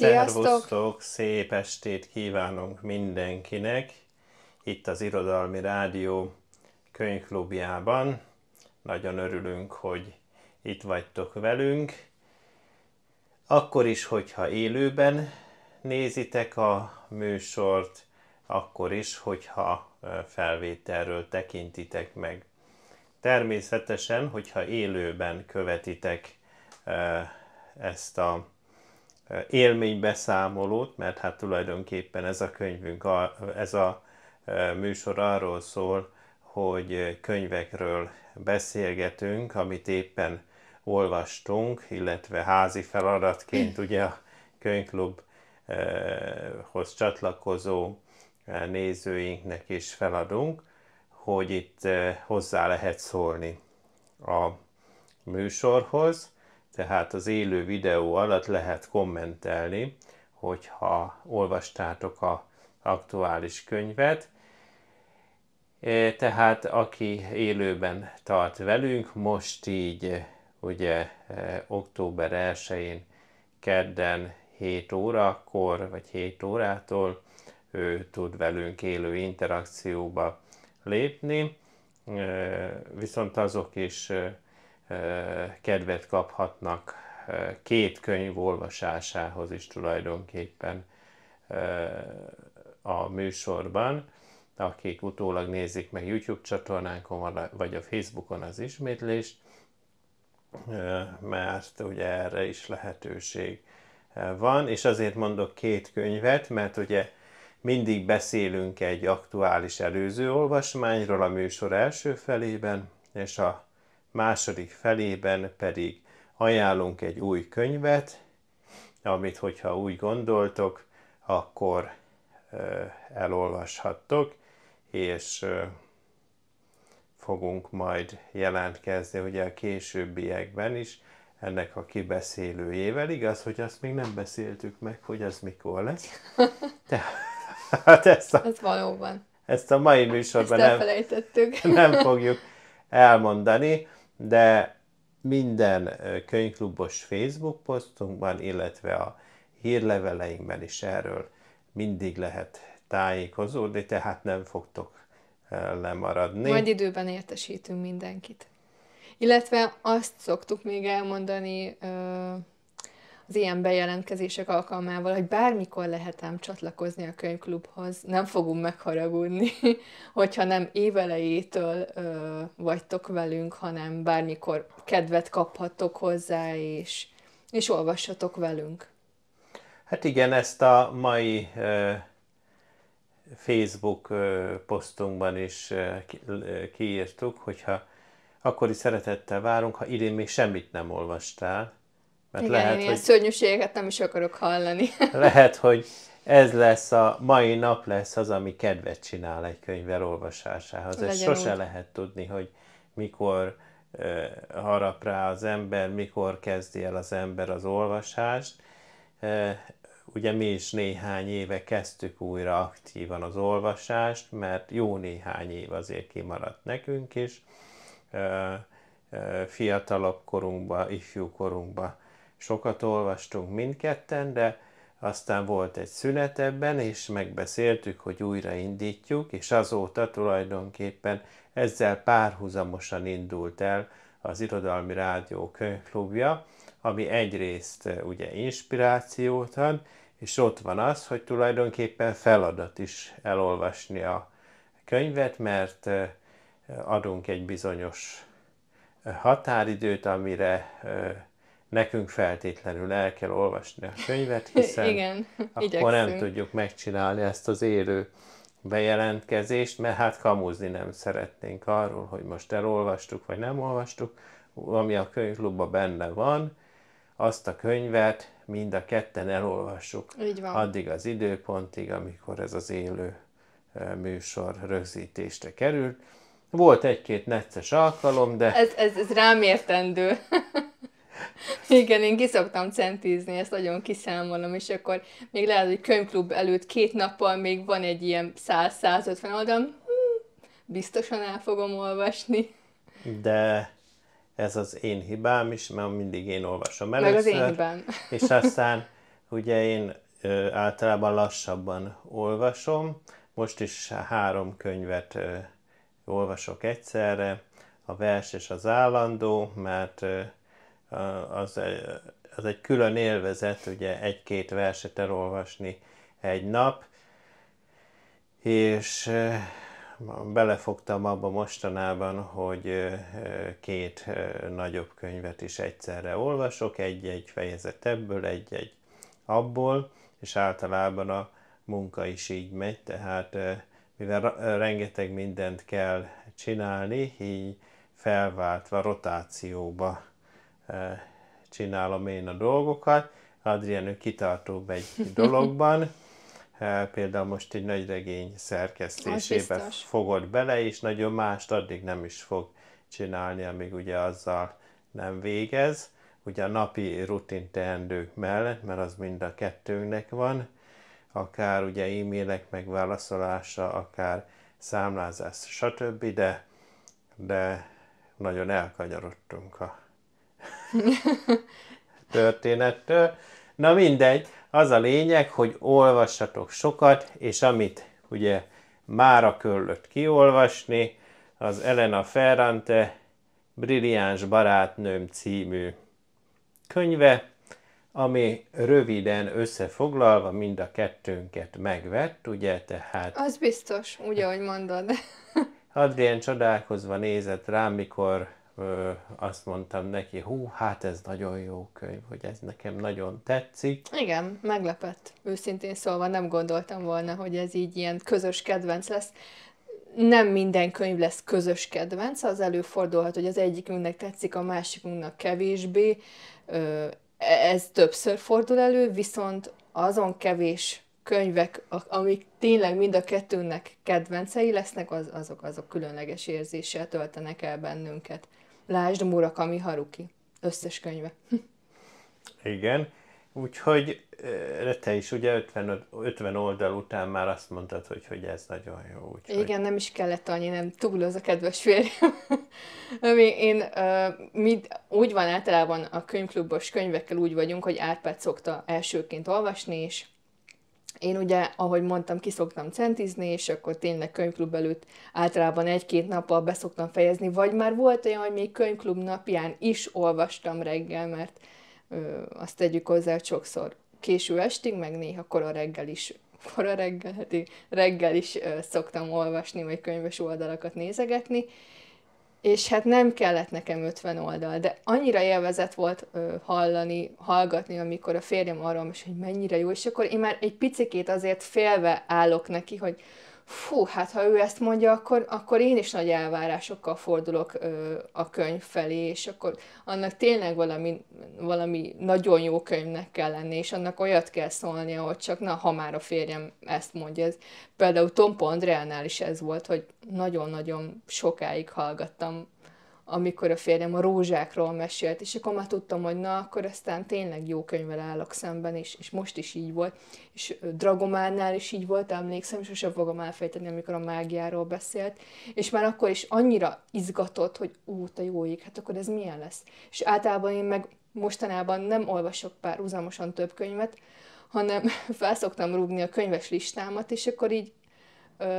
Sziasztok! Szervusztok, szép estét kívánunk mindenkinek itt az Irodalmi Rádió könyvklubjában. Nagyon örülünk, hogy itt vagytok velünk. Akkor is, hogyha élőben nézitek a műsort, akkor is, hogyha felvételről tekintitek meg. Természetesen, hogyha élőben követitek ezt a élménybeszámolót, mert hát tulajdonképpen ez a könyvünk, ez a e, műsor arról szól, hogy könyvekről beszélgetünk, amit éppen olvastunk, illetve házi feladatként mm. ugye a könyvklubhoz e, csatlakozó e, nézőinknek is feladunk, hogy itt hozzá lehet szólni a műsorhoz tehát az élő videó alatt lehet kommentelni, hogyha olvastátok a aktuális könyvet. E, tehát aki élőben tart velünk, most így e, ugye e, október 1-én kedden 7 órakor, vagy 7 órától ő tud velünk élő interakcióba lépni, viszont azok is kedvet kaphatnak két könyv olvasásához is tulajdonképpen a műsorban, akik utólag nézik meg YouTube csatornánkon, vagy a Facebookon az ismétlést, mert ugye erre is lehetőség van, és azért mondok két könyvet, mert ugye mindig beszélünk egy aktuális előző olvasmányról a műsor első felében, és a második felében pedig ajánlunk egy új könyvet, amit hogyha úgy gondoltok, akkor elolvashattok, és fogunk majd jelentkezni ugye a későbbiekben is ennek a kibeszélőjével. Igaz, hogy azt még nem beszéltük meg, hogy az mikor lesz. hát ezt a, Ez valóban. Ezt a mai műsorban ezt nem, nem fogjuk elmondani de minden könyvklubos Facebook posztunkban, illetve a hírleveleinkben is erről mindig lehet tájékozódni, tehát nem fogtok lemaradni. Majd időben értesítünk mindenkit. Illetve azt szoktuk még elmondani az ilyen bejelentkezések alkalmával, hogy bármikor lehetem csatlakozni a könyvklubhoz, nem fogunk megharagudni, hogyha nem évelejétől ö, vagytok velünk, hanem bármikor kedvet kaphatok hozzá, és, és olvassatok velünk. Hát igen, ezt a mai ö, Facebook ö, posztunkban is ö, kiírtuk, hogyha akkor is szeretettel várunk, ha idén még semmit nem olvastál, mert Igen, lehet, ilyen hogy... szörnyűségeket nem is akarok hallani. lehet, hogy ez lesz a mai nap lesz az, ami kedvet csinál egy könyvvel olvasásához ez sose úgy. lehet tudni, hogy mikor uh, harap rá az ember, mikor kezdi el az ember az olvasást. Uh, ugye mi is néhány éve kezdtük újra aktívan az olvasást, mert jó néhány év azért kimaradt nekünk is. E, e, fiatalabb korunkba, ifjú korunkba sokat olvastunk mindketten, de aztán volt egy szünet ebben, és megbeszéltük, hogy újraindítjuk, és azóta tulajdonképpen ezzel párhuzamosan indult el az Irodalmi Rádió könyvklubja, ami egyrészt eh, ugye inspirációt ad, és ott van az, hogy tulajdonképpen feladat is elolvasni a könyvet, mert eh, adunk egy bizonyos eh, határidőt, amire nekünk feltétlenül el kell olvasni a könyvet, hiszen Igen, akkor igyekszünk. nem tudjuk megcsinálni ezt az élő bejelentkezést, mert hát kamuzni nem szeretnénk arról, hogy most elolvastuk, vagy nem olvastuk, ami a könyvklubban benne van, azt a könyvet mind a ketten elolvassuk. Így van. Addig az időpontig, amikor ez az élő műsor rögzítésre került. Volt egy-két necces alkalom, de... Ez, ez, ez rámértendő. Igen, én kiszoktam centizni, ezt nagyon kiszámolom, és akkor még lehet, hogy könyvklub előtt két nappal még van egy ilyen 100-150 oldal, hmm, biztosan el fogom olvasni. De ez az én hibám is, mert mindig én olvasom először. Meg az én hibám. És aztán ugye én általában lassabban olvasom, most is három könyvet olvasok egyszerre, a vers és az állandó, mert ö, az, az egy külön élvezet, ugye egy-két verset elolvasni egy nap, és belefogtam abba mostanában, hogy két nagyobb könyvet is egyszerre olvasok, egy-egy fejezet ebből, egy-egy abból, és általában a munka is így megy, tehát mivel rengeteg mindent kell csinálni, így felváltva rotációba csinálom én a dolgokat. Adrián ő kitartóbb egy dologban, például most egy nagy regény szerkesztésébe fogod bele, és nagyon mást addig nem is fog csinálni, amíg ugye azzal nem végez. Ugye a napi rutin teendők mellett, mert az mind a kettőnknek van, akár ugye e-mailek megválaszolása, akár számlázás, stb., de, de nagyon elkanyarodtunk a történettől. Na mindegy, az a lényeg, hogy olvassatok sokat, és amit ugye már a körlött kiolvasni, az Elena Ferrante Brilliáns barátnőm című könyve, ami röviden összefoglalva mind a kettőnket megvett, ugye, tehát... Az biztos, úgy, ahogy mondod. Adrien csodálkozva nézett rám, mikor azt mondtam neki, hú, hát ez nagyon jó könyv, hogy ez nekem nagyon tetszik. Igen, meglepett. Őszintén szólva nem gondoltam volna, hogy ez így ilyen közös kedvenc lesz nem minden könyv lesz közös kedvenc, az előfordulhat, hogy az egyikünknek tetszik, a másikunknak kevésbé. E-, ez többször fordul elő, viszont azon kevés könyvek, amik tényleg mind a kettőnek kedvencei lesznek, az, azok, azok különleges érzéssel töltenek el bennünket. Lásd Murakami Haruki, összes könyve. Igen, úgyhogy eh, te is ugye 50, 50 oldal után már azt mondtad, hogy, hogy ez nagyon jó. Úgyhogy... Igen, nem is kellett annyi, nem túl az a kedves férjem. Én eh, mi úgy van általában a könyvklubos könyvekkel úgy vagyunk, hogy Árpád szokta elsőként olvasni, és én ugye, ahogy mondtam, kiszoktam centizni, és akkor tényleg könyvklub előtt általában egy-két nappal beszoktam fejezni, vagy már volt olyan, hogy még könyvklub napján is olvastam reggel, mert ö, azt tegyük hozzá, hogy sokszor késő estig, meg néha kora reggel is kora reggel, hát reggel is ö, szoktam olvasni, vagy könyves oldalakat nézegetni, és hát nem kellett nekem 50 oldal, de annyira élvezett volt ö, hallani, hallgatni, amikor a férjem arról most, hogy mennyire jó, és akkor én már egy picikét azért félve állok neki, hogy fú, hát ha ő ezt mondja, akkor, akkor én is nagy elvárásokkal fordulok ö, a könyv felé, és akkor annak tényleg valami, valami nagyon jó könyvnek kell lenni, és annak olyat kell szólnia, hogy csak na, ha már a férjem ezt mondja. Ez, például Tompa Andreánál is ez volt, hogy nagyon-nagyon sokáig hallgattam amikor a férjem a rózsákról mesélt, és akkor már tudtam, hogy na, akkor aztán tényleg jó könyvvel állok szemben, és, és most is így volt, és Dragománnál is így volt, emlékszem, sosem fogom elfejteni, amikor a mágiáról beszélt, és már akkor is annyira izgatott, hogy ú, te jó ég, hát akkor ez milyen lesz. És általában én meg mostanában nem olvasok uzamosan több könyvet, hanem felszoktam rúgni a könyves listámat, és akkor így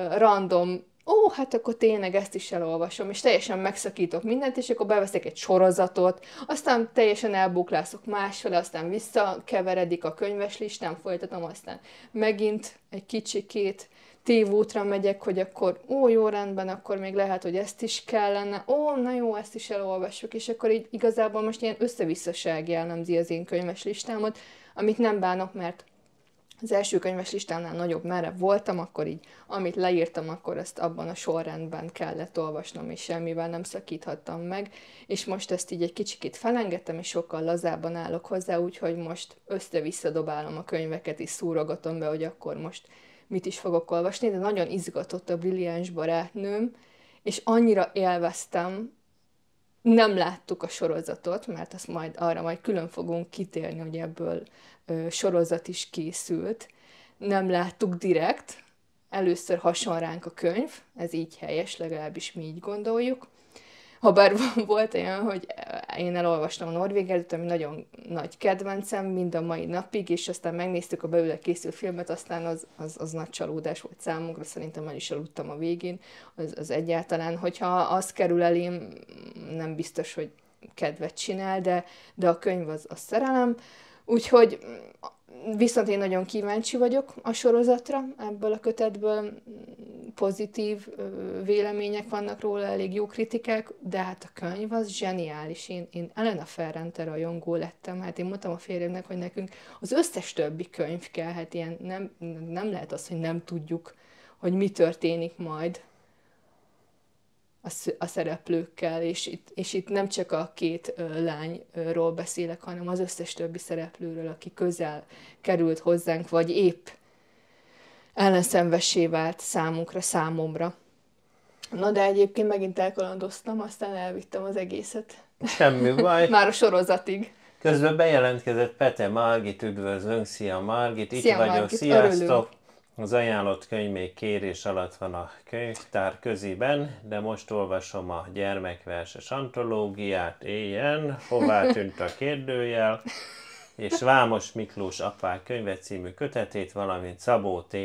random ó, hát akkor tényleg ezt is elolvasom, és teljesen megszakítok mindent, és akkor beveszek egy sorozatot, aztán teljesen elbuklászok másfele, aztán visszakeveredik a könyves listán, folytatom, aztán megint egy kicsikét tévútra megyek, hogy akkor ó, jó rendben, akkor még lehet, hogy ezt is kellene, ó, na jó, ezt is elolvassuk, és akkor így igazából most ilyen összevisszaság jellemzi az én könyves listámot, amit nem bánok, mert az első könyves listánál nagyobb merre voltam, akkor így, amit leírtam, akkor ezt abban a sorrendben kellett olvasnom, és semmivel nem szakíthattam meg, és most ezt így egy kicsikét felengedtem, és sokkal lazábban állok hozzá, úgyhogy most össze-vissza dobálom a könyveket, és szúrogatom be, hogy akkor most mit is fogok olvasni, de nagyon izgatott a brilliáns barátnőm, és annyira élveztem nem láttuk a sorozatot, mert azt majd arra majd külön fogunk kitérni, hogy ebből ö, sorozat is készült. Nem láttuk direkt, először hason ránk a könyv, ez így helyes, legalábbis mi így gondoljuk. Habár volt olyan, hogy én elolvastam Norvég előtt, ami nagyon nagy kedvencem, mind a mai napig, és aztán megnéztük a belőle készült filmet, aztán az, az, az nagy csalódás volt számunkra, szerintem el is aludtam a végén, az, az egyáltalán, hogyha az kerül elém, nem biztos, hogy kedvet csinál, de, de a könyv az, a szerelem, úgyhogy viszont én nagyon kíváncsi vagyok a sorozatra ebből a kötetből, pozitív vélemények vannak róla, elég jó kritikák, de hát a könyv az zseniális. Én, én Elena Ferrante rajongó lettem, hát én mondtam a férjemnek, hogy nekünk az összes többi könyv kell, hát ilyen nem, nem lehet az, hogy nem tudjuk, hogy mi történik majd a, szereplőkkel, és itt, és itt nem csak a két lányról beszélek, hanem az összes többi szereplőről, aki közel került hozzánk, vagy épp ellenszenvessé vált számunkra, számomra. Na de egyébként megint elkalandoztam, aztán elvittem az egészet. Semmi baj. Már a sorozatig. Közben bejelentkezett Pete Margit, üdvözlünk, szia Margit, itt szia, vagyok, Margit. sziasztok! Örülünk. Az ajánlott könyv még kérés alatt van a könyvtár köziben, de most olvasom a gyermekverses antológiát, éjjel, hová tűnt a kérdőjel, és Vámos Miklós apák könyve című kötetét, valamint Szabó T.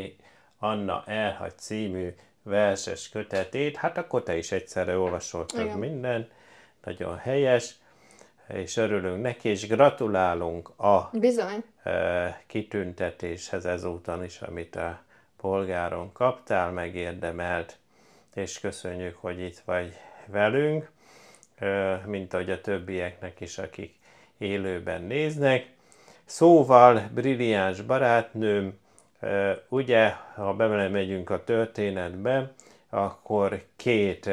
Anna Elhagy című verses kötetét. Hát akkor te is egyszerre olvasoltad Igen. minden, nagyon helyes, és örülünk neki, és gratulálunk a Bizony. E, kitüntetéshez ezúton is, amit a polgáron kaptál, megérdemelt, és köszönjük, hogy itt vagy velünk, e, mint ahogy a többieknek is, akik élőben néznek. Szóval, brilliáns barátnőm, ugye, ha megyünk a történetbe, akkor két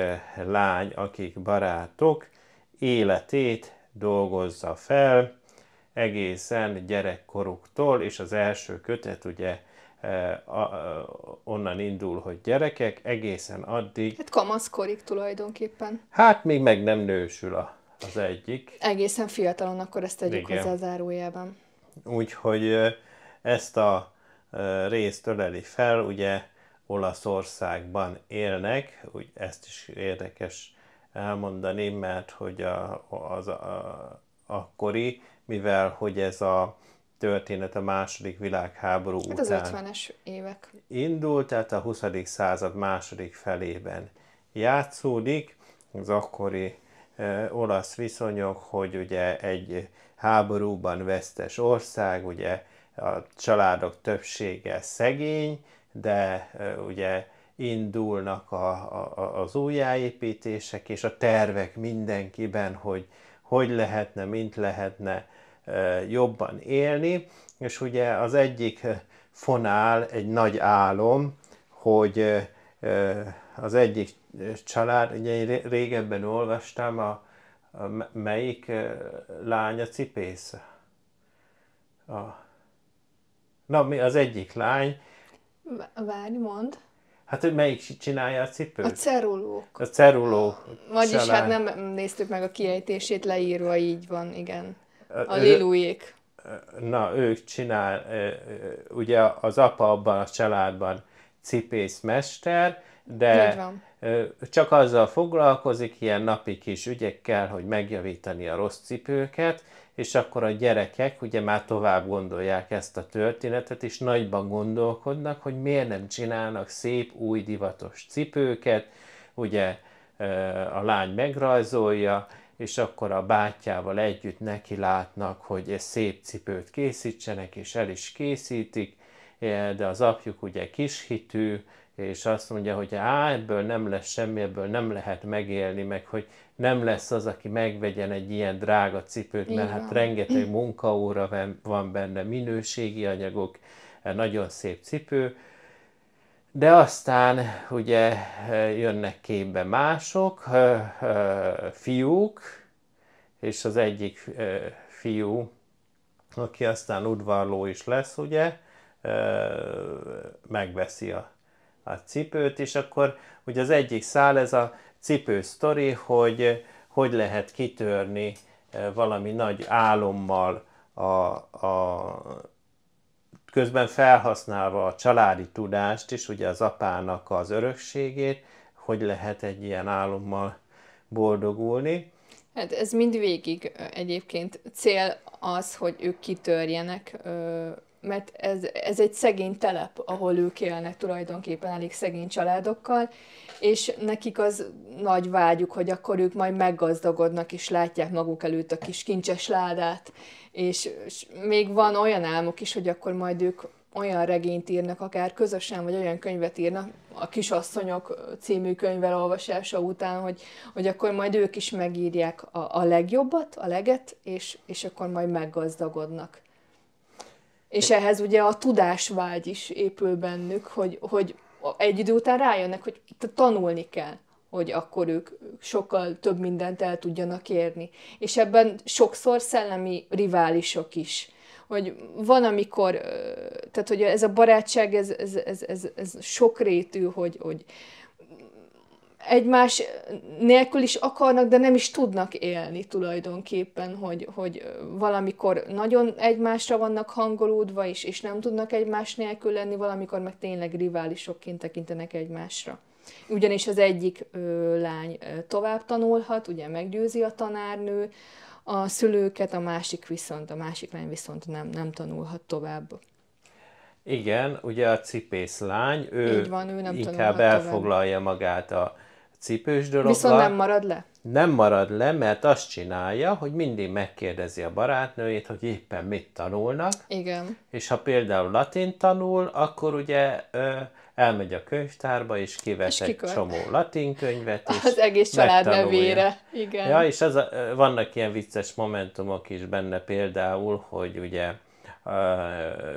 lány, akik barátok, életét dolgozza fel, egészen gyerekkoruktól, és az első kötet ugye onnan indul, hogy gyerekek, egészen addig... Hát kamaszkorig tulajdonképpen. Hát még meg nem nősül a, az egyik. Egészen fiatalon, akkor ezt tegyük Igen. hozzá zárójában. Úgyhogy ezt a részt öleli fel, ugye Olaszországban élnek, úgy ezt is érdekes elmondani, mert hogy a, az a, akkori, mivel hogy ez a történet a második világháború hát után az 50-es évek. indult, tehát a 20. század második felében játszódik, az akkori olasz viszonyok, hogy ugye egy háborúban vesztes ország, ugye a családok többsége szegény, de ugye indulnak a, a, az újjáépítések, és a tervek mindenkiben, hogy hogy lehetne, mint lehetne jobban élni, és ugye az egyik fonál egy nagy álom, hogy az egyik család, ugye én régebben olvastam, a, a melyik lánya cipész? A, na, mi az egyik lány? Várj, mond. Hát, hogy melyik csinálja a cipőt? A cerulók. A ceruló. Vagyis hát család. hát nem néztük meg a kiejtését, leírva így van, igen. A lilújék. Na, ők csinál, ugye az apa abban a családban cipészmester, de csak azzal foglalkozik, ilyen napi kis ügyekkel, hogy megjavítani a rossz cipőket, és akkor a gyerekek ugye már tovább gondolják ezt a történetet, és nagyban gondolkodnak, hogy miért nem csinálnak szép, új divatos cipőket, ugye a lány megrajzolja, és akkor a bátyával együtt neki látnak, hogy szép cipőt készítsenek, és el is készítik, de az apjuk ugye kishitű, és azt mondja, hogy á, ebből nem lesz semmi, ebből nem lehet megélni, meg hogy nem lesz az, aki megvegyen egy ilyen drága cipőt, mert hát rengeteg munkaóra van benne, minőségi anyagok, e, nagyon szép cipő, de aztán ugye e, jönnek képbe mások, e, fiúk, és az egyik fiú, aki aztán udvarló is lesz, ugye, megveszi a, a cipőt, és akkor ugye az egyik szál ez a cipő sztori, hogy hogy lehet kitörni valami nagy álommal a, a közben felhasználva a családi tudást és ugye az apának az örökségét, hogy lehet egy ilyen álommal boldogulni. Hát ez mindvégig egyébként cél az, hogy ők kitörjenek mert ez, ez egy szegény telep, ahol ők élnek tulajdonképpen elég szegény családokkal, és nekik az nagy vágyuk, hogy akkor ők majd meggazdagodnak, és látják maguk előtt a kis kincses ládát, és, és még van olyan álmuk is, hogy akkor majd ők olyan regényt írnak, akár közösen, vagy olyan könyvet írnak, a Kisasszonyok című könyvvel olvasása után, hogy, hogy akkor majd ők is megírják a, a legjobbat, a leget, és, és akkor majd meggazdagodnak. És ehhez ugye a tudásvágy is épül bennük, hogy, hogy egy idő után rájönnek, hogy tanulni kell hogy akkor ők sokkal több mindent el tudjanak érni. És ebben sokszor szellemi riválisok is. Hogy van, amikor, tehát hogy ez a barátság, ez, ez, ez, ez, ez sokrétű, hogy, hogy, egymás nélkül is akarnak, de nem is tudnak élni tulajdonképpen, hogy, hogy valamikor nagyon egymásra vannak hangolódva, és, és nem tudnak egymás nélkül lenni, valamikor meg tényleg riválisokként tekintenek egymásra. Ugyanis az egyik ö, lány ö, tovább tanulhat, ugye meggyőzi a tanárnő a szülőket, a másik viszont, a másik lány viszont nem, nem tanulhat tovább. Igen, ugye a cipész lány, ő, van, ő nem inkább elfoglalja tovább. magát a cipős dologgal. Viszont nem marad le? Nem marad le, mert azt csinálja, hogy mindig megkérdezi a barátnőjét, hogy éppen mit tanulnak. Igen. És ha például latin tanul, akkor ugye ö, elmegy a könyvtárba, és kivesz egy csomó latin könyvet. És az egész család nevére. Igen. Ja, és az a, vannak ilyen vicces momentumok is benne például, hogy ugye ö,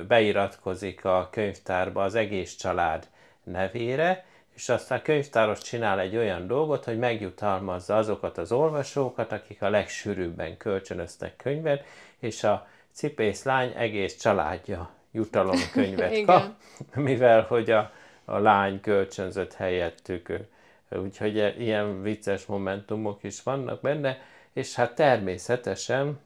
beiratkozik a könyvtárba az egész család nevére, és aztán könyvtáros csinál egy olyan dolgot, hogy megjutalmazza azokat az olvasókat, akik a legsűrűbben kölcsönöztek könyvet, és a cipész lány egész családja jutalomkönyvet kap, mivel hogy a, a lány kölcsönzött helyettük. Úgyhogy e, ilyen vicces momentumok is vannak benne, és hát természetesen,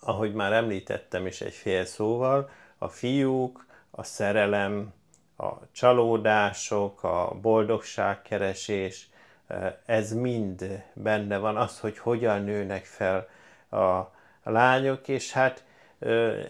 ahogy már említettem is egy fél szóval, a fiúk, a szerelem, a csalódások, a boldogságkeresés, eh, ez mind benne van, az, hogy hogyan nőnek fel a lányok, és hát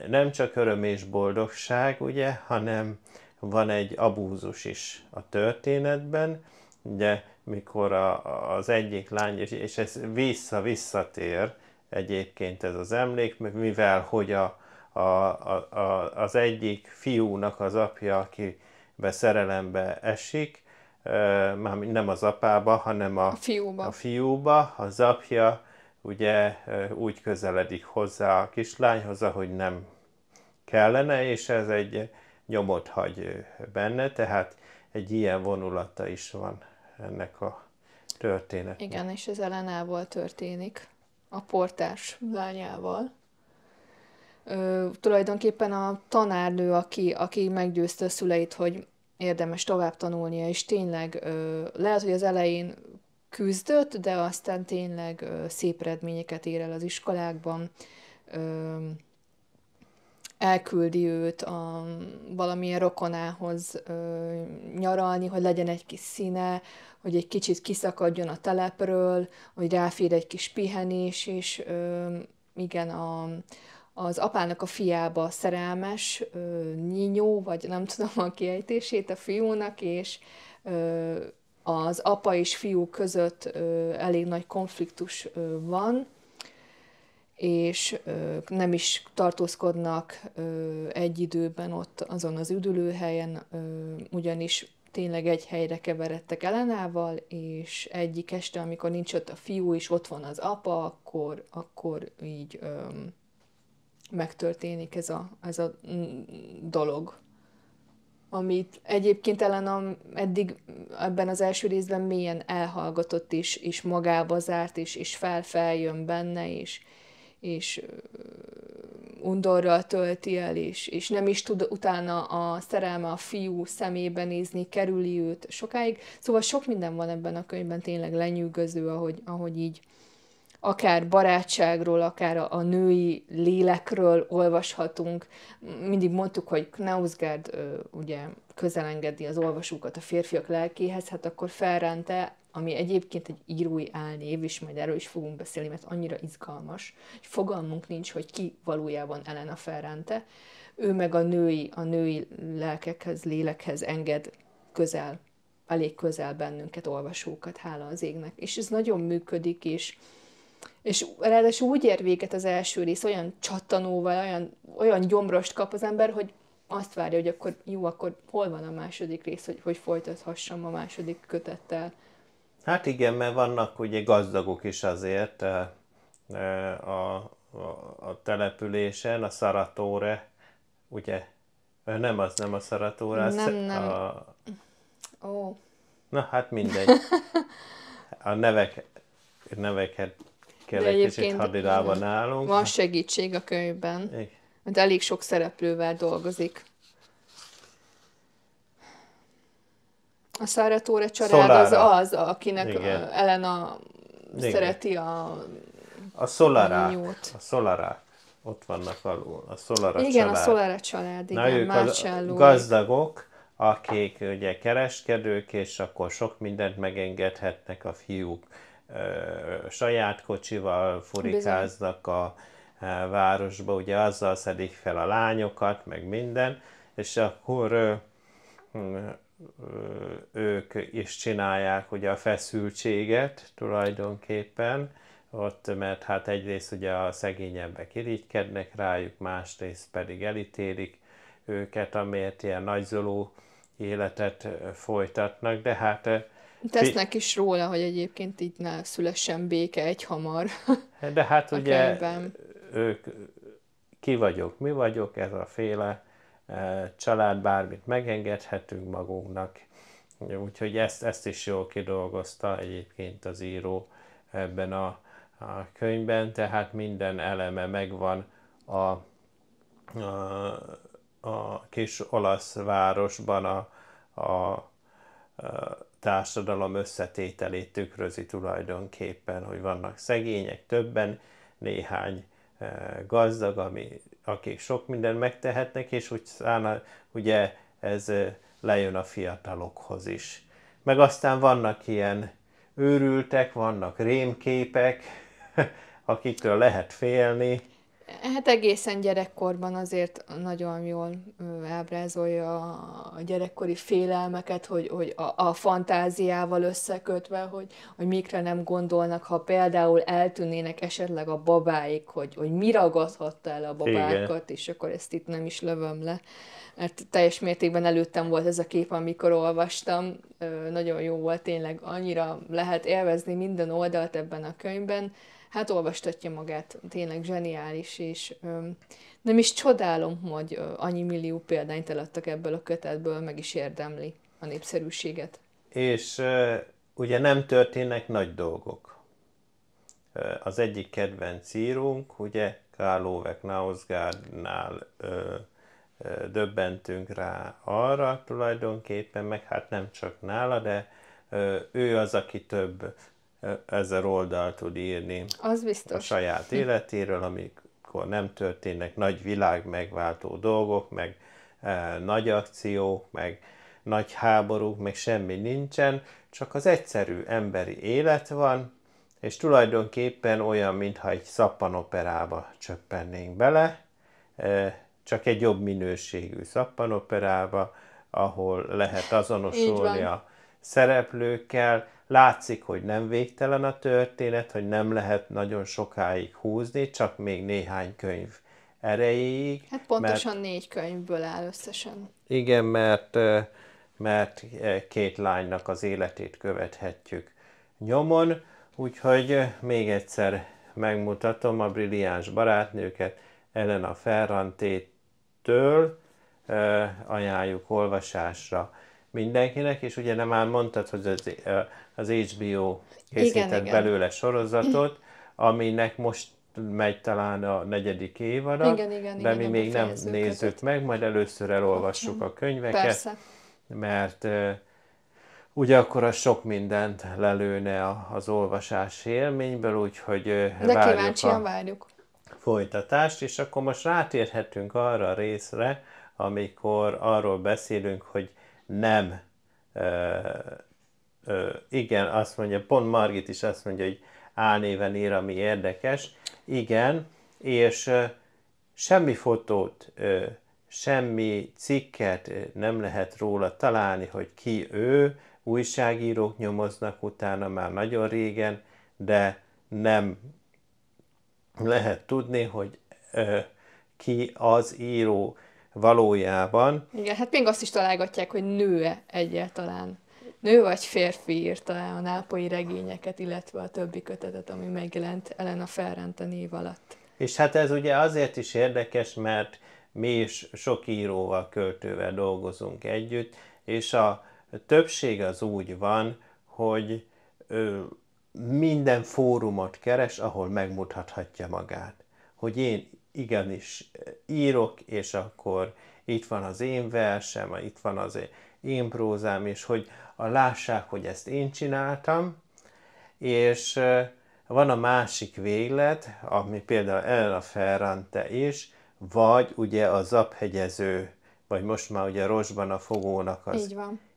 nem csak öröm és boldogság, ugye, hanem van egy abúzus is a történetben, ugye, mikor a, az egyik lány, és ez vissza-visszatér egyébként ez az emlék, mivel hogy a, a, a, az egyik fiúnak az apja, aki be szerelembe esik, már nem az apába, hanem a, a, fiúba. a fiúba, az apja ugye úgy közeledik hozzá a kislányhoz, ahogy nem kellene, és ez egy nyomot hagy benne, tehát egy ilyen vonulata is van ennek a történetnek. Igen, és ez Elenával történik, a portás lányával ö, tulajdonképpen a tanárnő, aki, aki meggyőzte a szüleit, hogy érdemes tovább tanulnia, és tényleg ö, lehet, hogy az elején küzdött, de aztán tényleg ö, szép eredményeket ér el az iskolákban, ö, elküldi őt a valamilyen rokonához ö, nyaralni, hogy legyen egy kis színe, hogy egy kicsit kiszakadjon a telepről, hogy ráfér egy kis pihenés, és ö, igen, a, az apának a fiába szerelmes ö, nyinyó, vagy nem tudom a kiejtését a fiúnak, és ö, az apa és fiú között ö, elég nagy konfliktus ö, van, és ö, nem is tartózkodnak ö, egy időben ott azon az üdülőhelyen, ö, ugyanis tényleg egy helyre keveredtek Elenával, és egyik este, amikor nincs ott a fiú, és ott van az apa, akkor, akkor így... Ö, megtörténik ez a, ez a dolog. Amit egyébként Elena eddig ebben az első részben mélyen elhallgatott is, és magába zárt, és, és felfeljön benne, és, és undorral tölti el, és, és nem is tud utána a szerelme a fiú szemébe nézni, kerüli őt sokáig. Szóval sok minden van ebben a könyvben, tényleg lenyűgöző, ahogy, ahogy így akár barátságról, akár a, a női lélekről olvashatunk. Mindig mondtuk, hogy Knausgard ugye közelengedi az olvasókat a férfiak lelkéhez, hát akkor felrente, ami egyébként egy írói állnév, és majd erről is fogunk beszélni, mert annyira izgalmas, hogy fogalmunk nincs, hogy ki valójában Elena Ferrante. Ő meg a női, a női lelkekhez, lélekhez enged közel, elég közel bennünket, olvasókat, hála az égnek. És ez nagyon működik, és és ráadásul úgy ér véget az első rész, olyan csattanóval, olyan, olyan gyomrost kap az ember, hogy azt várja, hogy akkor jó, akkor hol van a második rész, hogy, hogy folytathassam a második kötettel. Hát igen, mert vannak ugye gazdagok is azért eh, eh, a, a, a településen, a Szaratóre, ugye? Nem az, nem a Szaratóre, az nem, nem. A... Oh. Na hát mindegy. A nevek, neveket kell De egy kicsit hadilában nálunk. Van segítség a könyvben. Igen. elég sok szereplővel dolgozik. A Száratóra család Szolára. az az, akinek Igen. Elena Igen. szereti a a Solarát. A Solarát. Ott vannak alul. A Solara igen, család. a Solara család, igen. Na, ők a gazdagok, akik ugye kereskedők, és akkor sok mindent megengedhetnek a fiúk saját kocsival furikáznak a városba, ugye azzal szedik fel a lányokat, meg minden, és akkor ők is csinálják ugye a feszültséget tulajdonképpen, ott, mert hát egyrészt ugye a szegényebbek irigykednek rájuk, másrészt pedig elítélik őket, amiért ilyen nagyzoló életet folytatnak, de hát Tesznek is róla, hogy egyébként így ne szülessen béke egy hamar. Hát de hát ugye könyvben. ők ki vagyok, mi vagyok, ez a féle e, család, bármit megengedhetünk magunknak. Úgyhogy ezt, ezt is jól kidolgozta egyébként az író ebben a, a könyvben, tehát minden eleme megvan a, a, a kis olasz városban a, a, a e, társadalom összetételét tükrözi tulajdonképpen, hogy vannak szegények többen, néhány eh, gazdag, ami, akik sok mindent megtehetnek, és úgy szána, ugye ez eh, lejön a fiatalokhoz is. Meg aztán vannak ilyen őrültek, vannak rémképek, akiktől lehet félni, Hát egészen gyerekkorban azért nagyon jól ábrázolja a gyerekkori félelmeket, hogy, hogy a, a fantáziával összekötve, hogy, hogy mikre nem gondolnak, ha például eltűnnének esetleg a babáik, hogy, hogy mi ragadhatta el a babákat, Igen. és akkor ezt itt nem is lövöm le. Mert teljes mértékben előttem volt ez a kép, amikor olvastam. Nagyon jó volt tényleg, annyira lehet élvezni minden oldalt ebben a könyvben hát olvastatja magát, tényleg zseniális, és öm, nem is csodálom, hogy ö, annyi millió példányt eladtak ebből a kötetből, meg is érdemli a népszerűséget. És ö, ugye nem történnek nagy dolgok. Az egyik kedvenc írunk, ugye Kálóvek Nausgárdnál döbbentünk rá arra tulajdonképpen, meg hát nem csak nála, de ő az, aki több ezer oldal tud írni az biztos. a saját hm. életéről, amikor nem történnek nagy világ megváltó dolgok, meg e, nagy akciók, meg nagy háborúk, meg semmi nincsen, csak az egyszerű emberi élet van, és tulajdonképpen olyan, mintha egy szappanoperába csöppennénk bele, e, csak egy jobb minőségű szappanoperába, ahol lehet azonosulni a szereplőkkel, Látszik, hogy nem végtelen a történet, hogy nem lehet nagyon sokáig húzni, csak még néhány könyv erejéig. Hát pontosan mert, négy könyvből áll összesen. Igen, mert, mert két lánynak az életét követhetjük nyomon, úgyhogy még egyszer megmutatom a brilliáns barátnőket Elena Ferrantétől, ajánljuk olvasásra mindenkinek, és ugye nem már mondtad, hogy az, eh, az HBO készített igen, belőle sorozatot, aminek most megy talán a negyedik évad, igen, igen, de igen, mi még nem nézzük között. meg, majd először elolvassuk a könyveket, Persze. mert uh, ugye akkor a sok mindent lelőne a, az olvasás élményből, úgyhogy uh, De várjuk kíváncsian a várjuk. folytatást, és akkor most rátérhetünk arra a részre, amikor arról beszélünk, hogy nem, ö, ö, igen, azt mondja, pont Margit is azt mondja, hogy álnéven ír, ami érdekes, igen, és ö, semmi fotót, ö, semmi cikket nem lehet róla találni, hogy ki ő, újságírók nyomoznak utána már nagyon régen, de nem lehet tudni, hogy ö, ki az író valójában. Igen, hát még azt is találgatják, hogy nő-e egyáltalán. Nő vagy férfi írta el a nápolyi regényeket, illetve a többi kötetet, ami megjelent Elena Ferrante név alatt. És hát ez ugye azért is érdekes, mert mi is sok íróval, költővel dolgozunk együtt, és a többség az úgy van, hogy minden fórumot keres, ahol megmutathatja magát. Hogy én igenis eh, írok, és akkor itt van az én versem, itt van az én prózám, és hogy a lássák, hogy ezt én csináltam, és eh, van a másik véglet, ami például a Ferrante is, vagy ugye a zaphegyező, vagy most már ugye Rosban a fogónak az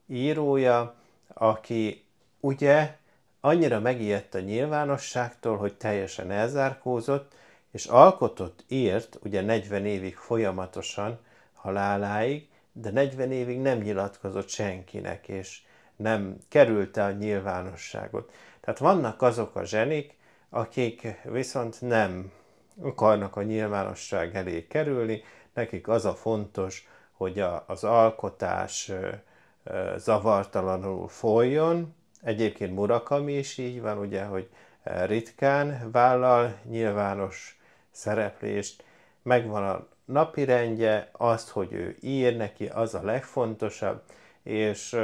írója, aki ugye annyira megijedt a nyilvánosságtól, hogy teljesen elzárkózott, és alkotott írt, ugye 40 évig folyamatosan, haláláig, de 40 évig nem nyilatkozott senkinek, és nem kerülte a nyilvánosságot. Tehát vannak azok a zsenik, akik viszont nem akarnak a nyilvánosság elé kerülni, nekik az a fontos, hogy a, az alkotás ö, ö, zavartalanul folyjon. Egyébként Murakami is így van, ugye, hogy ritkán vállal nyilvános szereplést, megvan a napi rendje, azt, hogy ő ír neki, az a legfontosabb, és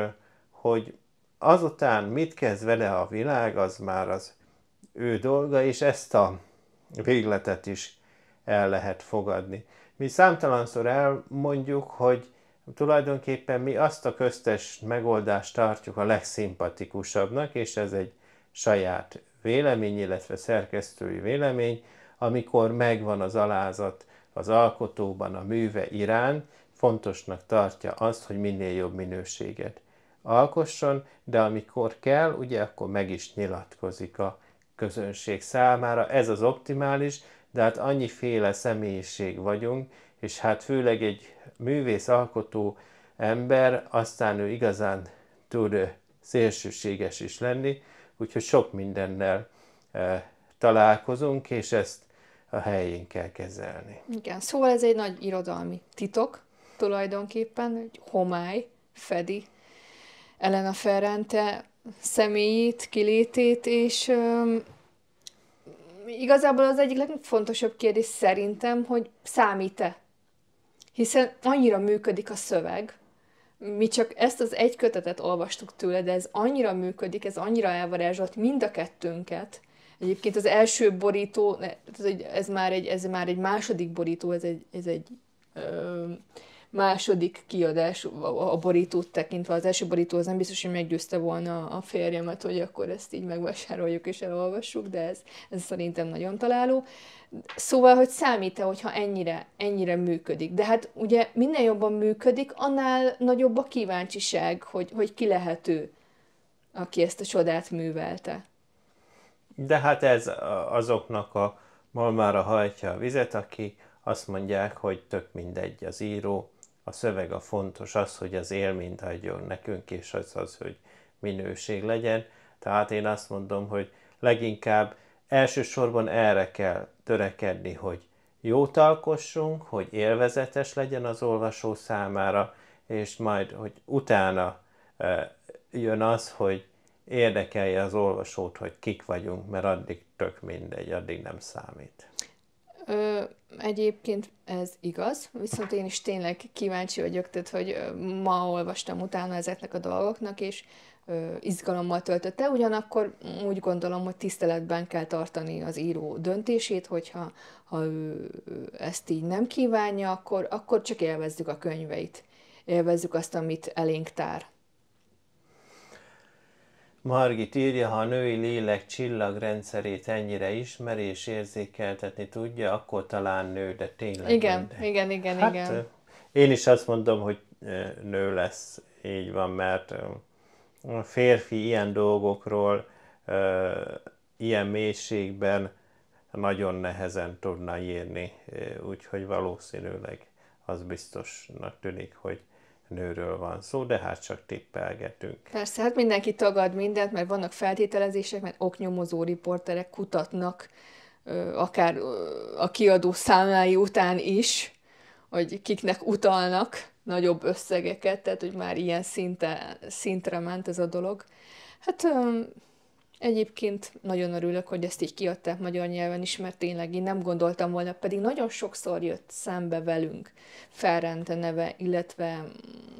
hogy azután mit kezd vele a világ, az már az ő dolga, és ezt a végletet is el lehet fogadni. Mi számtalanszor elmondjuk, hogy tulajdonképpen mi azt a köztes megoldást tartjuk a legszimpatikusabbnak, és ez egy saját vélemény, illetve szerkesztői vélemény, amikor megvan az alázat az alkotóban a műve irán, fontosnak tartja azt, hogy minél jobb minőséget alkosson, de amikor kell, ugye akkor meg is nyilatkozik a közönség számára. Ez az optimális, de hát annyiféle személyiség vagyunk, és hát főleg egy művész alkotó ember, aztán ő igazán tud szélsőséges is lenni, úgyhogy sok mindennel e, találkozunk, és ezt a helyén kell kezelni. Igen, szóval ez egy nagy irodalmi titok tulajdonképpen, egy homály fedi Elena Ferrante személyét, kilétét, és um, igazából az egyik legfontosabb kérdés szerintem, hogy számít-e? Hiszen annyira működik a szöveg, mi csak ezt az egy kötetet olvastuk tőle, de ez annyira működik, ez annyira elvarázsolt mind a kettőnket, Egyébként az első borító, ez egy ez már egy, ez már egy második borító, ez egy, ez egy ö, második kiadás a borítót tekintve. Az első borító az nem biztos, hogy meggyőzte volna a férjemet, hogy akkor ezt így megvásároljuk és elolvassuk, de ez, ez szerintem nagyon találó. Szóval, hogy számít-e, hogyha ennyire, ennyire működik. De hát ugye minden jobban működik, annál nagyobb a kíváncsiság, hogy, hogy ki lehető, aki ezt a csodát művelte. De hát ez azoknak a malmára hajtja a vizet, akik azt mondják, hogy tök mindegy az író, a szöveg a fontos, az, hogy az élményt adjon nekünk, és az az, hogy minőség legyen. Tehát én azt mondom, hogy leginkább elsősorban erre kell törekedni, hogy jót alkossunk, hogy élvezetes legyen az olvasó számára, és majd, hogy utána eh, jön az, hogy érdekelje az olvasót, hogy kik vagyunk, mert addig tök mindegy, addig nem számít. Ö, egyébként ez igaz, viszont én is tényleg kíváncsi vagyok, tehát hogy ma olvastam utána ezeknek a dolgoknak, és ö, izgalommal töltötte, ugyanakkor úgy gondolom, hogy tiszteletben kell tartani az író döntését, hogyha ha ő ezt így nem kívánja, akkor, akkor csak élvezzük a könyveit, élvezzük azt, amit elénk tár. Margit írja, ha a női lélek csillagrendszerét ennyire ismeri és érzékeltetni tudja, akkor talán nő, de tényleg Igen, minden. igen, igen, hát, igen. Én is azt mondom, hogy nő lesz, így van, mert a férfi ilyen dolgokról, ilyen mélységben nagyon nehezen tudna írni, úgyhogy valószínűleg az biztosnak tűnik, hogy nőről van szó, de hát csak tippelgetünk. Persze, hát mindenki tagad mindent, mert vannak feltételezések, mert oknyomozó riporterek kutatnak akár a kiadó számlái után is, hogy kiknek utalnak nagyobb összegeket, tehát hogy már ilyen szinte, szintre ment ez a dolog. Hát Egyébként nagyon örülök, hogy ezt így kiadták magyar nyelven is, mert tényleg én nem gondoltam volna, pedig nagyon sokszor jött szembe velünk Ferente neve, illetve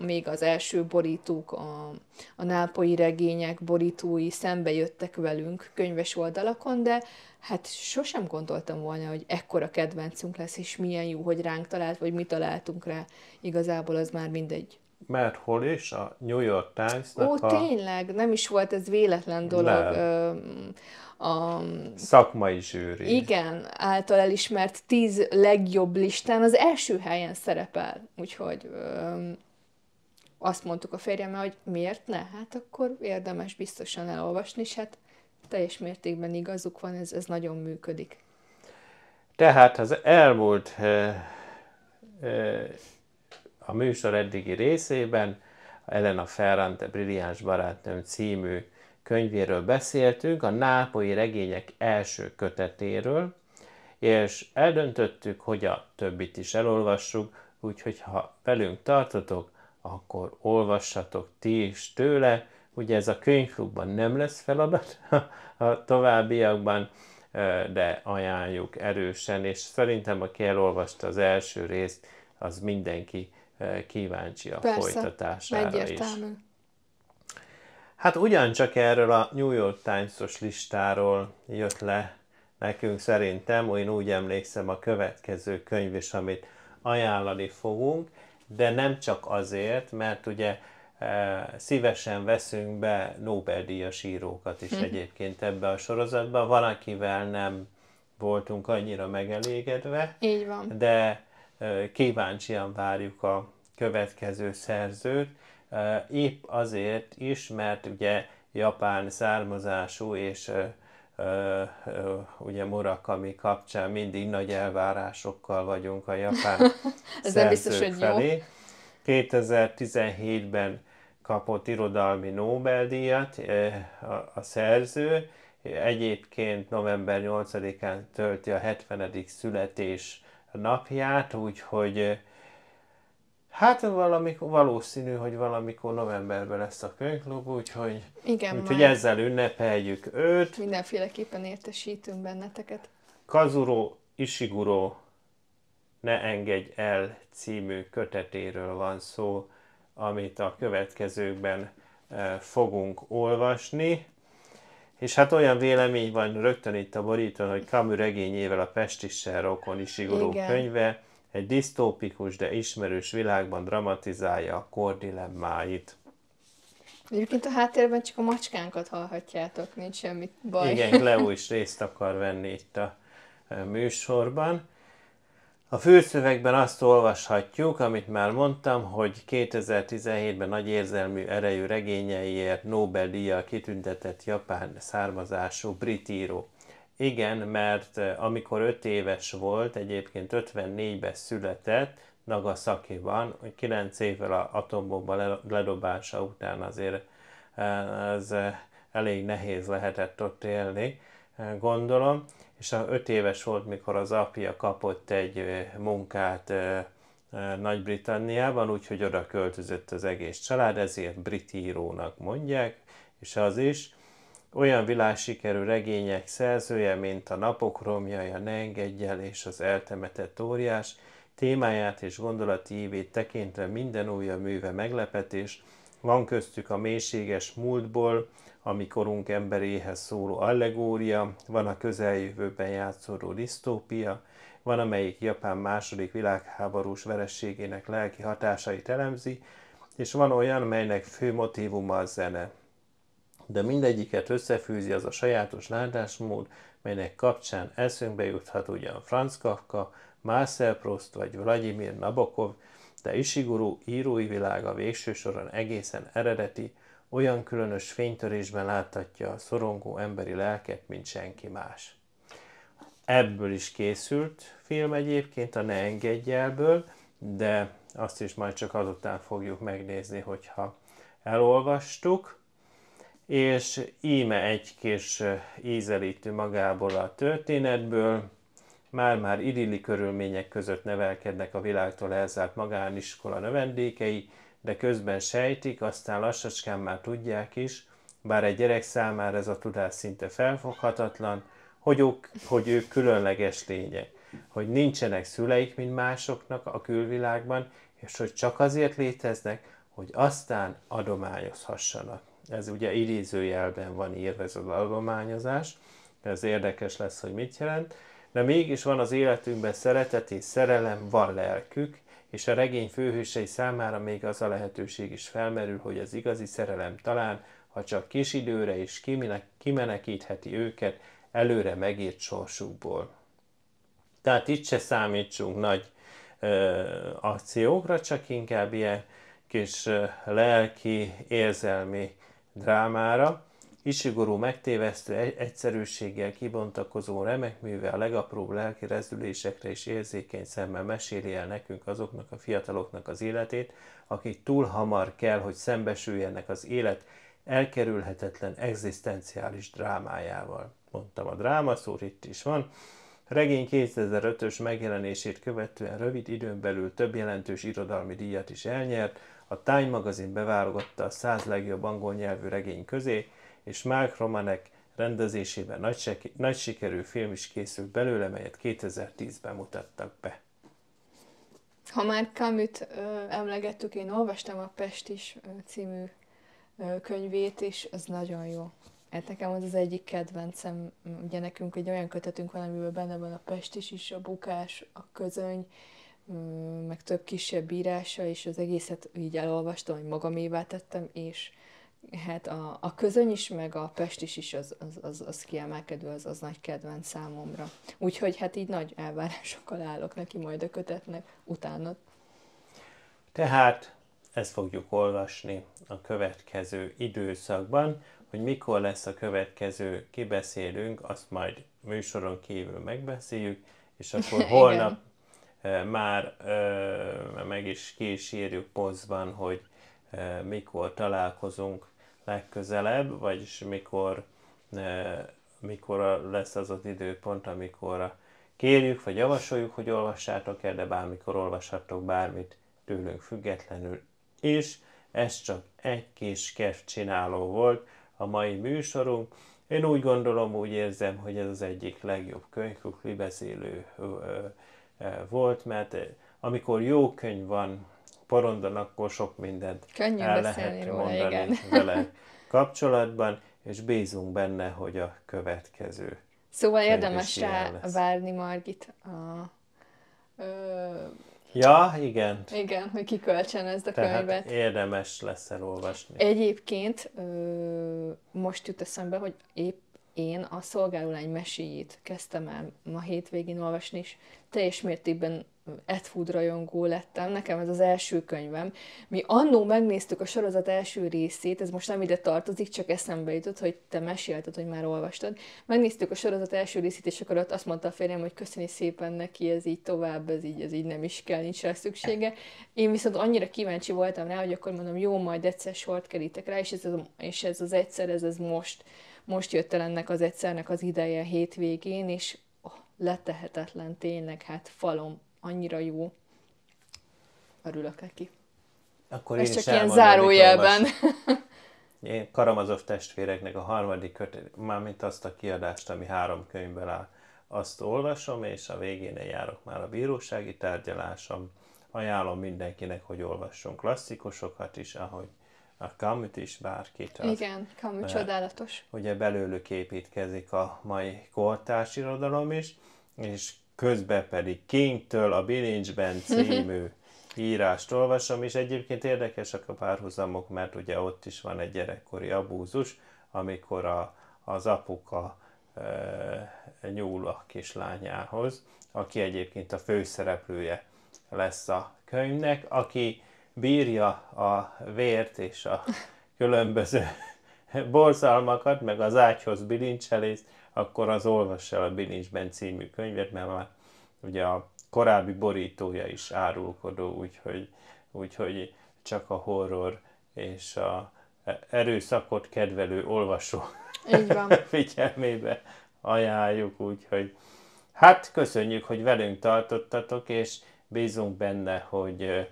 még az első borítók, a, a nápolyi regények borítói szembe jöttek velünk könyves oldalakon, de hát sosem gondoltam volna, hogy ekkora kedvencünk lesz, és milyen jó, hogy ránk talált, vagy mi találtunk rá. Igazából az már mindegy mert hol is? A New York times Ó, a... tényleg, nem is volt ez véletlen dolog. A... Szakmai zsűri. Igen, által elismert tíz legjobb listán az első helyen szerepel. Úgyhogy öm, azt mondtuk a férjemmel, hogy miért ne? Hát akkor érdemes biztosan elolvasni, és hát teljes mértékben igazuk van, ez, ez nagyon működik. Tehát az elmúlt eh, eh, a műsor eddigi részében Elena Ferrante Brilliáns barátnőm című könyvéről beszéltünk, a nápolyi regények első kötetéről, és eldöntöttük, hogy a többit is elolvassuk, úgyhogy ha velünk tartotok, akkor olvassatok ti is tőle. Ugye ez a könyvklubban nem lesz feladat a továbbiakban, de ajánljuk erősen, és szerintem aki elolvasta az első részt, az mindenki Eh, kíváncsi a Persze, folytatására egyértelmű. is. Hát ugyancsak erről a New York Times-os listáról jött le nekünk szerintem, én úgy emlékszem a következő könyv is, amit ajánlani fogunk, de nem csak azért, mert ugye eh, szívesen veszünk be Nobel-díjas írókat is mhm. egyébként ebbe a sorozatba. Van, akivel nem voltunk annyira megelégedve. Így van. De kíváncsian várjuk a következő szerzőt, épp azért is, mert ugye japán származású és ugye Murakami kapcsán mindig nagy elvárásokkal vagyunk a japán szerzők biztos, hogy felé. 2017-ben kapott irodalmi Nobel-díjat a szerző, egyébként november 8-án tölti a 70. születés napját, úgyhogy eh, hát valamikor, valószínű, hogy valamikor novemberben lesz a könyvklub, úgyhogy, Igen, úgyhogy ezzel ünnepeljük őt. Mindenféleképpen értesítünk benneteket. Kazuro Ishiguro Ne engedj el című kötetéről van szó, amit a következőkben eh, fogunk olvasni. És hát olyan vélemény van rögtön itt a borítón, hogy Kamű regényével a Pestissel rokon is igoró könyve egy disztópikus, de ismerős világban dramatizálja a kordilemmáit. Egyébként a háttérben csak a macskánkat hallhatjátok, nincs semmi baj. Igen, Leo is részt akar venni itt a műsorban. A főszövegben azt olvashatjuk, amit már mondtam, hogy 2017-ben nagy érzelmű erejű regényeiért Nobel-díjjal kitüntetett japán származású brit író. Igen, mert eh, amikor 5 éves volt, egyébként 54-ben született, Nagasaki-ban, 9 évvel a atombomba ledobása után azért eh, ez eh, elég nehéz lehetett ott élni, gondolom, és öt éves volt, mikor az apja kapott egy munkát Nagy-Britanniában, úgyhogy oda költözött az egész család, ezért brit írónak mondják, és az is. Olyan világsikerű regények szerzője, mint a Napok romjai, a Ne engedj el és az Eltemetett óriás, témáját és gondolati ívét tekintve minden újabb műve meglepetés, van köztük a mélységes múltból, ami korunk emberéhez szóló allegória, van a közeljövőben játszódó disztópia, van amelyik Japán második világháborús verességének lelki hatásait elemzi, és van olyan, melynek fő motivuma a zene. De mindegyiket összefűzi az a sajátos látásmód, melynek kapcsán eszünkbe juthat ugyan Franz Kafka, Marcel Proust vagy Vladimir Nabokov, de Isiguru írói világa végső soron egészen eredeti, olyan különös fénytörésben láthatja a szorongó emberi lelket, mint senki más. Ebből is készült film egyébként a Ne engedj elből, de azt is majd csak azután fogjuk megnézni, hogyha elolvastuk. És íme egy kis ízelítő magából a történetből, már-már idilli körülmények között nevelkednek a világtól elzárt magániskola növendékei, de közben sejtik, aztán lassacskán már tudják is, bár egy gyerek számára ez a tudás szinte felfoghatatlan, hogy ők, hogy ők különleges lények, hogy nincsenek szüleik, mint másoknak a külvilágban, és hogy csak azért léteznek, hogy aztán adományozhassanak. Ez ugye idézőjelben van írva ez az adományozás, ez érdekes lesz, hogy mit jelent de mégis van az életünkben szeretet és szerelem, van lelkük, és a regény főhősei számára még az a lehetőség is felmerül, hogy az igazi szerelem talán, ha csak kis időre is kimenekítheti őket előre megírt sorsukból. Tehát itt se számítsunk nagy ö, akciókra, csak inkább ilyen kis ö, lelki, érzelmi drámára, Isigorú megtévesztő egyszerűséggel kibontakozó remek műve a legapróbb lelki rezdülésekre és érzékeny szemmel meséli el nekünk azoknak a fiataloknak az életét, akik túl hamar kell, hogy szembesüljenek az élet elkerülhetetlen egzisztenciális drámájával. Mondtam a dráma, szó itt is van. Regény 2005-ös megjelenését követően rövid időn belül több jelentős irodalmi díjat is elnyert, a Time magazin beválogatta a 100 legjobb angol nyelvű regény közé, és Mark Romanek rendezésében nagy, nagy sikerű film is készült belőle, melyet 2010-ben mutattak be. Ha már Kamit emlegettük, én olvastam a Pest is ö, című ö, könyvét, és az nagyon jó. Hát nekem az az egyik kedvencem, ugye nekünk egy olyan kötetünk van, amiben benne van a Pest is, is a bukás, a közöny, meg több kisebb írása, és az egészet így elolvastam, hogy magamévá tettem, és hát a, a közöny is, meg a Pest is, is az, az, az, az kiemelkedő, az, az nagy kedvenc számomra. Úgyhogy hát így nagy elvárásokkal állok neki majd a kötetnek utána. Tehát ezt fogjuk olvasni a következő időszakban, hogy mikor lesz a következő kibeszélünk, azt majd műsoron kívül megbeszéljük, és akkor holnap már meg is ki pozban, hogy mikor találkozunk legközelebb, vagyis mikor, mikor lesz az az időpont, amikor kérjük vagy javasoljuk, hogy olvassátok el, de bármikor olvashattok bármit tőlünk függetlenül. És ez csak egy kis kev csináló volt a mai műsorunk. Én úgy gondolom, úgy érzem, hogy ez az egyik legjobb könyvkukli beszélő volt, mert amikor jó könyv van, porondon akkor sok mindent Könnyű el lehet róla, mondani igen. vele kapcsolatban, és bízunk benne, hogy a következő. Szóval érdemes rá várni Margit a... Ö, ja, igen. Igen, hogy kiköltsen ezt a Tehát könyvet. érdemes lesz elolvasni. Egyébként ö, most jut eszembe, hogy épp én a szolgálány meséjét kezdtem el ma hétvégén olvasni, és teljes mértékben etfood rajongó lettem, nekem ez az első könyvem. Mi annó megnéztük a sorozat első részét, ez most nem ide tartozik, csak eszembe jutott, hogy te mesélted, hogy már olvastad. Megnéztük a sorozat első részét, és akkor ott azt mondta a férjem, hogy köszöni szépen neki, ez így tovább, ez így, ez így nem is kell, nincs rá szüksége. Én viszont annyira kíváncsi voltam rá, hogy akkor mondom, jó, majd egyszer sort kerítek rá, és ez, az, és ez az egyszer, ez, az most. Most jött el ennek az egyszernek az ideje hétvégén, és oh, letehetetlen tényleg, hát falom annyira jó. Örülök neki. Akkor Ez én csak ilyen zárójelben. Én Karamazov testvéreknek a harmadik kötet, mármint azt a kiadást, ami három könyvből áll, azt olvasom, és a végén járok már a bírósági tárgyalásom. Ajánlom mindenkinek, hogy olvasson klasszikusokat is, ahogy a Kamut is bárkit. Az, Igen, Kamut csodálatos. Ugye belőlük építkezik a mai kortárs irodalom is, és közben pedig Kingtől a bilincsben című írást olvasom, és egyébként érdekesek a párhuzamok, mert ugye ott is van egy gyerekkori abúzus, amikor a, az apuka e, nyúl a kislányához, aki egyébként a főszereplője lesz a könyvnek, aki bírja a vért és a különböző borzalmakat, meg az ágyhoz bilincselést, akkor az olvass el a Bilincsben című könyvet, mert már ugye a korábbi borítója is árulkodó, úgyhogy, úgyhogy csak a horror és a erőszakot kedvelő olvasó Így van. figyelmébe ajánljuk, úgyhogy hát köszönjük, hogy velünk tartottatok, és bízunk benne, hogy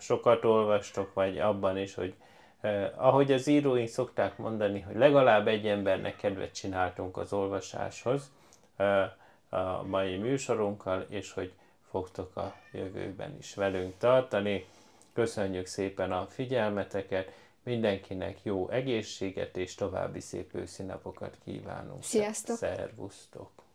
sokat olvastok, vagy abban is, hogy Eh, ahogy az íróink szokták mondani, hogy legalább egy embernek kedvet csináltunk az olvasáshoz eh, a mai műsorunkkal, és hogy fogtok a jövőben is velünk tartani. Köszönjük szépen a figyelmeteket, mindenkinek jó egészséget és további szép őszi napokat kívánunk. Sziasztok! Szervusztok!